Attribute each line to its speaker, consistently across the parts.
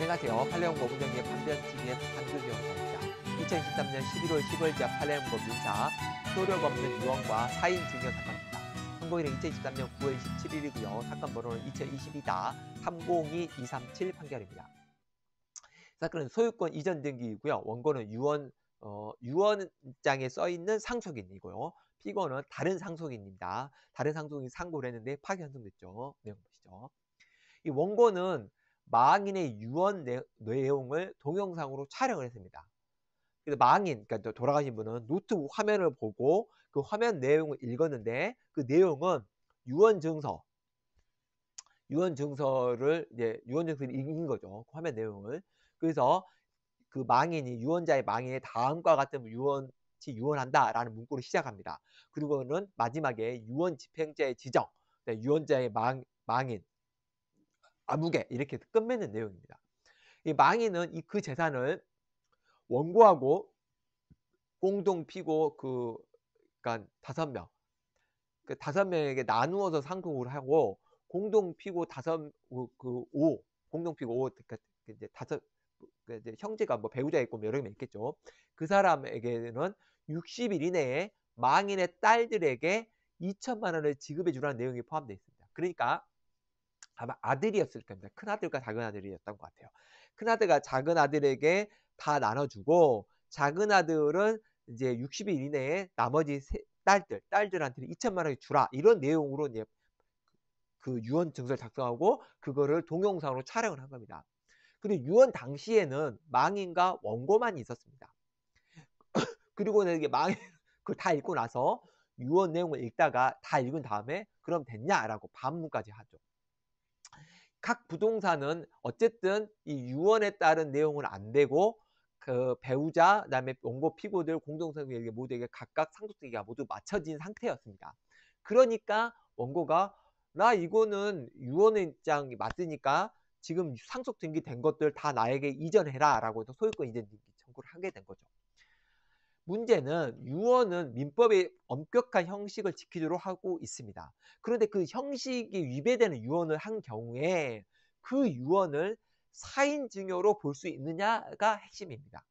Speaker 1: 안녕하세요. 팔레온고 분기의 판변TV의 한규경입니다. 2 0 1 3년 11월 10월자 팔레온고 민사 효력 없는 유언과 사인 증여 사건입니다. 항고일은 2 0 1 3년 9월 17일이고요. 사건 번호는 2022다 302237 판결입니다. 사건은 소유권 이전 등기이고요. 원고는 유언 어, 유언장에 써 있는 상속인이고요. 피고는 다른 상속인입니다. 다른 상속인이 상고를 했는데 파기 환송됐죠. 내용 보시죠. 이 원고는 망인의 유언 내용을 동영상으로 촬영을 했습니다. 그래서 망인, 그러니까 돌아가신 분은 노트북 화면을 보고 그 화면 내용을 읽었는데 그 내용은 유언 증서, 유언 증서를 이제 유언 증서를 읽은 거죠. 그 화면 내용을. 그래서 그 망인이 유언자의 망인의 다음과 같은 유언 치 유언한다라는 문구로 시작합니다. 그리고는 마지막에 유언 집행자의 지정, 유언자의 망, 망인, 아무개 이렇게 끝맺는 내용입니다. 이 망인은 이 그 재산을 원고하고 공동 피고 그 그러니까 다섯 명, 그 다섯 명에게 나누어서 상속을 하고 공동 피고 다섯 그오 그 공동 피고 오 그러니까 이제 다섯 그러니까 이제 형제가 뭐 배우자 있고 뭐 여러 명 있겠죠. 그 사람에게는 60일 이내에 망인의 딸들에게 2천만 원을 지급해 주라는 내용이 포함되어 있습니다. 그러니까 아마 아들이었을 겁니다. 큰 아들과 작은 아들이었던 것 같아요. 큰 아들과 작은 아들에게 다 나눠주고 작은 아들은 이제 60일 이내에 나머지 세, 딸들 딸들한테 2천만 원을 주라 이런 내용으로 이제 그 유언 증서를 작성하고 그거를 동영상으로 촬영을 한 겁니다. 근데 유언 당시에는 망인과 원고만 있었습니다. 그리고 이게 망 그걸 다 읽고 나서 유언 내용을 읽다가 다 읽은 다음에 그럼 됐냐라고 반문까지 하죠. 각 부동산은 어쨌든 이 유언에 따른 내용은 안 되고 그 배우자 그다음에 원고 피고들 공동성에게 모두에게 각각 상속세기가 모두 맞춰진 상태였습니다. 그러니까 원고가 나 이거는 유언의 입장이 맞으니까 지금 상속 등기된 것들 다 나에게 이전해라 라고 해서 소유권 이전 등기 청구를 하게 된 거죠. 문제는 유언은 민법의 엄격한 형식을 지키도록 하고 있습니다. 그런데 그 형식이 위배되는 유언을 한 경우에 그 유언을 사인 증여로 볼 수 있느냐가 핵심입니다.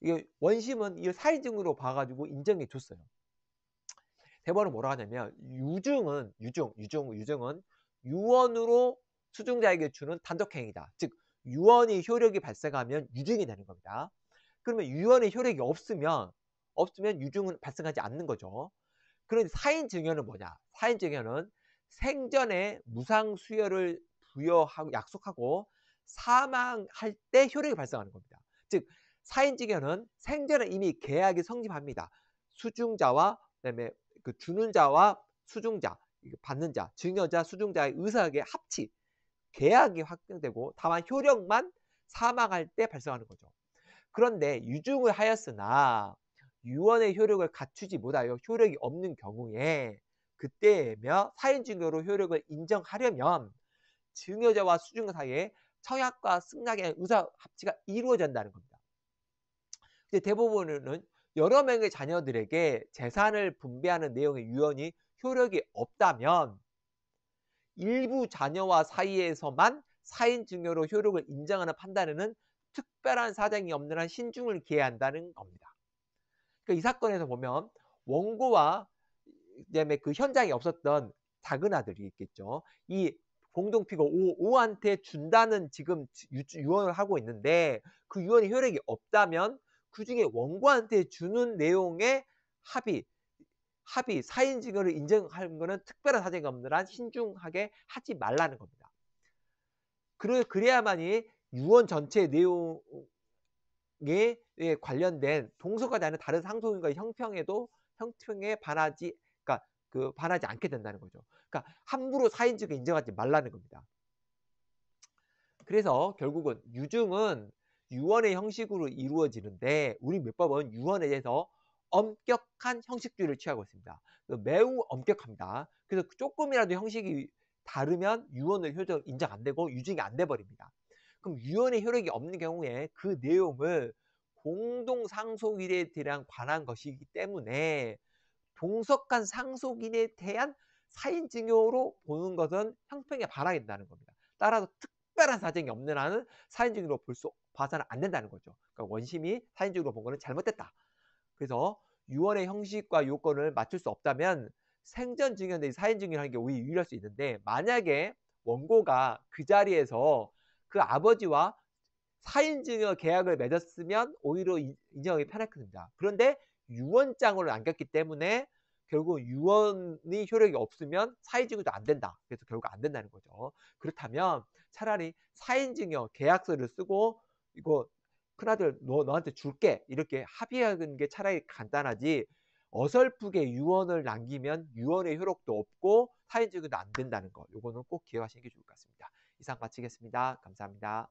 Speaker 1: 이게 원심은 이 사인 증으로 봐가지고 인정해 줬어요. 대법원은 뭐라 하냐면 유증은 유증 유증 유증은 유언으로 수증자에게 주는 단독행위다. 즉 유언이 효력이 발생하면 유증이 되는 겁니다. 그러면 유언의 효력이 없으면 없으면 유증은 발생하지 않는 거죠. 그런 사인 증여는 뭐냐? 사인 증여는 생전에 무상 수여를 부여하고 약속하고 사망할 때 효력이 발생하는 겁니다. 즉 사인 증여는 생전에 이미 계약이 성립합니다. 수증자와 그다음에 그 주는 자와 수증자, 받는 자, 증여자, 수증자의 의사하게 합치 계약이 확정되고 다만 효력만 사망할 때 발생하는 거죠. 그런데 유증을 하였으나 유언의 효력을 갖추지 못하여 효력이 없는 경우에 그때며 사인 증거로 효력을 인정하려면 증여자와 수증여 사이에 청약과 승낙의 의사 합치가 이루어진다는 겁니다. 근데 대법원은 여러 명의 자녀들에게 재산을 분배하는 내용의 유언이 효력이 없다면 일부 자녀와 사이에서만 사인 증여로 효력을 인정하는 판단에는 특별한 사정이 없는 한 신중을 기해야 한다는 겁니다. 그러니까 이 사건에서 보면 원고와 그다음에 그 현장에 없었던 작은 아들이 있겠죠. 이 공동피고 O, 한테 준다는 지금 유, 언을 하고 있는데 그유언이 효력이 없다면 그 중에 원고한테 주는 내용의 합의, 합의, 사인증거를 인정하는 것은 특별한 사정이 없는 한 신중하게 하지 말라는 겁니다. 그래, 그래야만이 유언 전체 내용에 관련된 동서가 되는 다른 상속인과 형평에도 형평에 반하지 그러니까 그 반하지 않게 된다는 거죠. 그러니까 함부로 사인직을 인정하지 말라는 겁니다. 그래서 결국은 유증은 유언의 형식으로 이루어지는데 우리 민법은 유언에 대해서 엄격한 형식주의를 취하고 있습니다. 그 매우 엄격합니다. 그래서 조금이라도 형식이 다르면 유언을 효적 인정 안 되고 유증이 안 돼버립니다. 그럼 유언의 효력이 없는 경우에 그 내용을 공동 상속인에 대한 관한 것이기 때문에 동석한 상속인에 대한 사인증여로 보는 것은 형평에 반하겠다는 겁니다. 따라서 특별한 사정이 없는 한은 사인증여로 볼수 봐서는 안 된다는 거죠. 그러니까 원심이 사인증여로 본 것은 잘못됐다. 그래서 유언의 형식과 요건을 맞출 수 없다면 생전 증여인 사인 증여라는 게 오히려 유리할 수 있는데 만약에 원고가 그 자리에서 그 아버지와 사인증여 계약을 맺었으면 오히려 인정하기 편할겁니다 그런데 유언장으로 남겼기 때문에 결국 유언이 효력이 없으면 사인증여도 안 된다. 그래서 결국 안 된다는 거죠. 그렇다면 차라리 사인증여 계약서를 쓰고 이거 큰아들 너 너한테 줄게 이렇게 합의하는 게 차라리 간단하지 어설프게 유언을 남기면 유언의 효력도 없고 사인증여도 안 된다는 거. 이거는꼭 기억하시는 게 좋을 것 같습니다. 이상 마치겠습니다. 감사합니다.